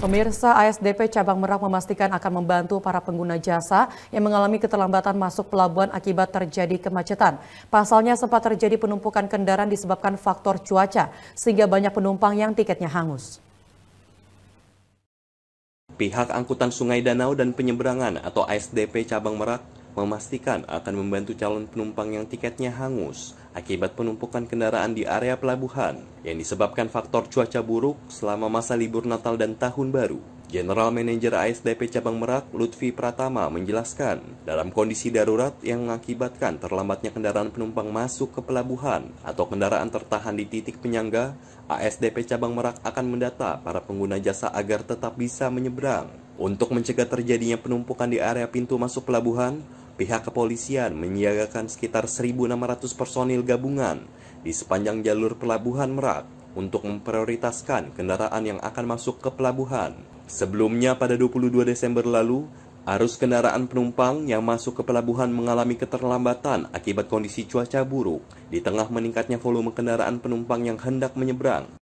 Pemirsa ASDP Cabang Merak memastikan akan membantu para pengguna jasa yang mengalami keterlambatan masuk pelabuhan akibat terjadi kemacetan. Pasalnya sempat terjadi penumpukan kendaraan disebabkan faktor cuaca, sehingga banyak penumpang yang tiketnya hangus. Pihak Angkutan Sungai Danau dan Penyeberangan atau ASDP Cabang Merak memastikan akan membantu calon penumpang yang tiketnya hangus akibat penumpukan kendaraan di area pelabuhan yang disebabkan faktor cuaca buruk selama masa libur Natal dan Tahun Baru. General Manager ASDP Cabang Merak, Lutfi Pratama, menjelaskan, dalam kondisi darurat yang mengakibatkan terlambatnya kendaraan penumpang masuk ke pelabuhan atau kendaraan tertahan di titik penyangga, ASDP Cabang Merak akan mendata para pengguna jasa agar tetap bisa menyeberang. Untuk mencegah terjadinya penumpukan di area pintu masuk pelabuhan, Pihak kepolisian menyiagakan sekitar 1.600 personil gabungan di sepanjang jalur pelabuhan Merak untuk memprioritaskan kendaraan yang akan masuk ke pelabuhan. Sebelumnya pada 22 Desember lalu, arus kendaraan penumpang yang masuk ke pelabuhan mengalami keterlambatan akibat kondisi cuaca buruk di tengah meningkatnya volume kendaraan penumpang yang hendak menyeberang.